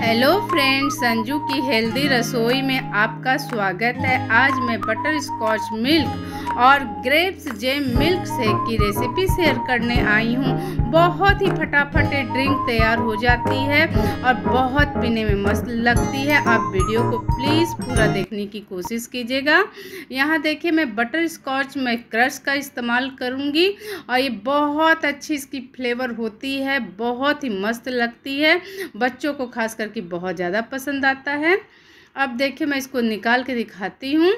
hello friends Sanju की healthy रसोई में आपका स्वागत है आज मैं बटर स्कॉच मिल्क और ग्रेप्स जेम मिल्क शेक की रेसिपी शेयर करने आई हूँ बहुत ही फटाफट ये ड्रिंक तैयार हो जाती है और बहुत पीने में मस्त लगती है आप वीडियो को प्लीज़ पूरा देखने की कोशिश कीजिएगा यहाँ देखिए मैं बटर स्कॉच में क्रश का इस्तेमाल करूँगी और ये बहुत अच्छी इसकी फ्लेवर होती है बहुत ही मस्त लगती है बच्चों को खास करके बहुत ज़्यादा पसंद आता है अब देखिए मैं इसको निकाल के दिखाती हूँ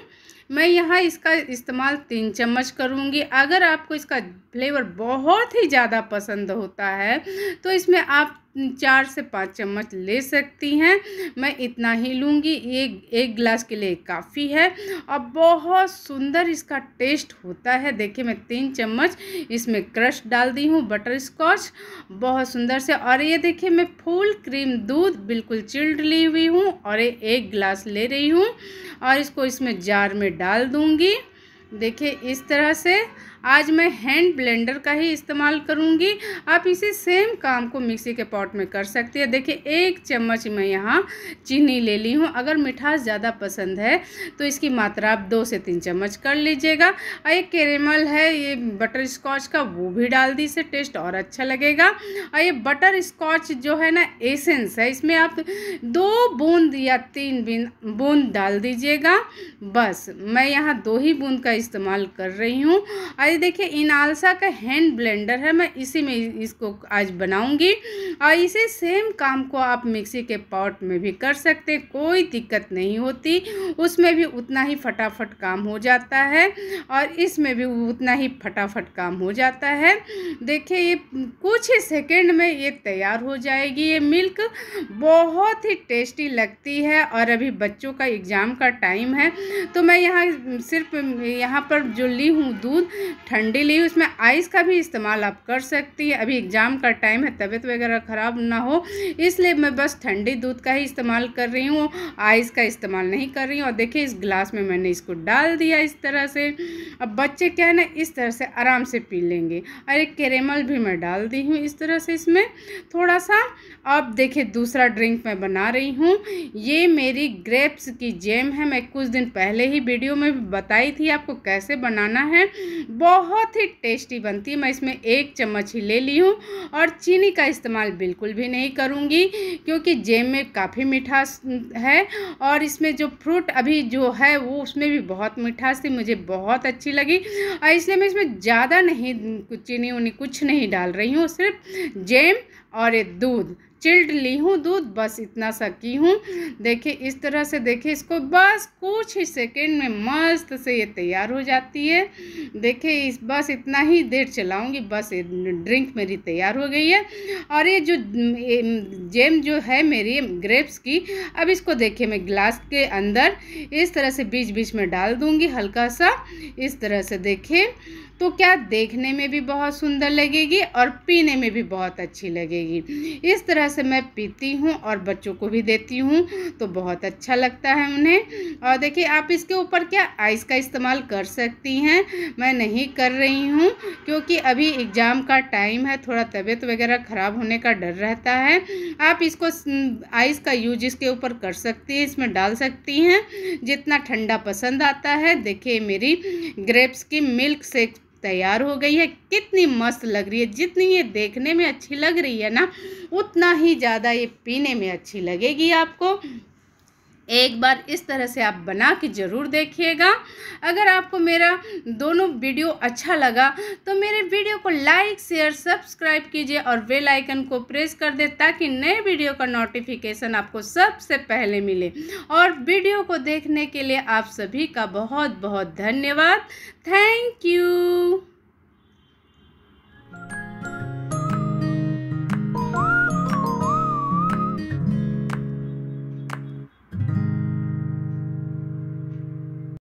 मैं यहाँ इसका इस्तेमाल तीन चम्मच करूँगी अगर आपको इसका फ्लेवर बहुत ही ज़्यादा पसंद होता है तो इसमें आप चार से पाँच चम्मच ले सकती हैं मैं इतना ही लूँगी एक एक गिलास के लिए काफ़ी है और बहुत सुंदर इसका टेस्ट होता है देखिए मैं तीन चम्मच इसमें क्रश डाल दी हूँ बटर स्कॉच बहुत सुंदर से और ये देखिए मैं फुल क्रीम दूध बिल्कुल चिल्ड ली हुई हूँ और ये एक गिलास ले रही हूँ और इसको इसमें जार में डाल दूंगी देखिए इस तरह से आज मैं हैंड ब्लेंडर का ही इस्तेमाल करूँगी आप इसे सेम काम को मिक्सी के पॉट में कर सकती है देखिए एक चम्मच मैं यहाँ चीनी ले ली हूँ अगर मिठास ज़्यादा पसंद है तो इसकी मात्रा आप दो से तीन चम्मच कर लीजिएगा और एक केरेमल है ये बटर स्कॉच का वो भी डाल दी इसे टेस्ट और अच्छा लगेगा और ये बटर स्कॉच जो है ना एसेंस है इसमें आप दो बूंद या तीन बूंद डाल दीजिएगा बस मैं यहाँ दो ही बूंद का इस्तेमाल कर रही हूँ और गाइस देखिए इनालसा का हैंड ब्लेंडर है मैं इसी में इसको आज बनाऊंगी और इसे सेम काम को आप मिक्सी के पॉट में भी कर सकते हैं कोई दिक्कत नहीं होती उसमें भी उतना ही फटाफट काम हो जाता है और इसमें भी उतना ही फटाफट काम हो जाता है देखिए ये कुछ ही सेकेंड में ये तैयार हो जाएगी ये मिल्क बहुत ही टेस्टी लगती है और अभी बच्चों का एग्ज़ाम का टाइम है तो मैं यहाँ सिर्फ यहाँ पर जो ली हूँ दूध ठंडी ली उसमें आइस का भी इस्तेमाल आप कर सकती है अभी एग्ज़ाम का टाइम है तबीयत वगैरह ख़राब ना हो इसलिए मैं बस ठंडी दूध का ही इस्तेमाल कर रही हूँ आइस का इस्तेमाल नहीं कर रही हूँ और देखिए इस ग्लास में मैंने इसको डाल दिया इस तरह से अब बच्चे क्या है ना इस तरह से आराम से पी लेंगे और एक केरेमल भी मैं डाल दी हूँ इस तरह से इसमें थोड़ा सा अब देखिए दूसरा ड्रिंक मैं बना रही हूँ ये मेरी ग्रेप्स की जेम है मैं कुछ दिन पहले ही वीडियो में बताई थी आपको कैसे बनाना है बहुत बहुत ही टेस्टी बनती है मैं इसमें एक चम्मच ही ले ली हूँ और चीनी का इस्तेमाल बिल्कुल भी नहीं करूँगी क्योंकि जेम में काफ़ी मिठास है और इसमें जो फ्रूट अभी जो है वो उसमें भी बहुत मिठास थी मुझे बहुत अच्छी लगी और इसलिए मैं इसमें ज़्यादा नहीं चीनी उनी कुछ नहीं डाल रही हूँ सिर्फ जेम और ये दूध चिल्ड ली हूँ दूध बस इतना सा की हूँ देखिए इस तरह से देखिए इसको बस कुछ ही सेकेंड में मस्त से ये तैयार हो जाती है देखिए इस बस इतना ही देर चलाऊँगी बस ड्रिंक मेरी तैयार हो गई है और ये जो जेम जो है मेरी ग्रेप्स की अब इसको देखिए मैं ग्लास के अंदर इस तरह से बीच बीच में डाल दूँगी हल्का सा इस तरह से देखिए तो क्या देखने में भी बहुत सुंदर लगेगी और पीने में भी बहुत अच्छी लगेगी इस तरह से मैं पीती हूँ और बच्चों को भी देती हूँ तो बहुत अच्छा लगता है उन्हें और देखिए आप इसके ऊपर क्या आइस का इस्तेमाल कर सकती हैं मैं नहीं कर रही हूँ क्योंकि अभी एग्ज़ाम का टाइम है थोड़ा तबीयत वगैरह ख़राब होने का डर रहता है आप इसको आइस का यूज इसके ऊपर कर सकती हैं इसमें डाल सकती हैं जितना ठंडा पसंद आता है देखिए मेरी ग्रेप्स की मिल्क शेक तैयार हो गई है कितनी मस्त लग रही है जितनी ये देखने में अच्छी लग रही है ना उतना ही ज़्यादा ये पीने में अच्छी लगेगी आपको एक बार इस तरह से आप बना के ज़रूर देखिएगा अगर आपको मेरा दोनों वीडियो अच्छा लगा तो मेरे वीडियो को लाइक शेयर सब्सक्राइब कीजिए और बेल आइकन को प्रेस कर दें ताकि नए वीडियो का नोटिफिकेशन आपको सबसे पहले मिले और वीडियो को देखने के लिए आप सभी का बहुत बहुत धन्यवाद थैंक यू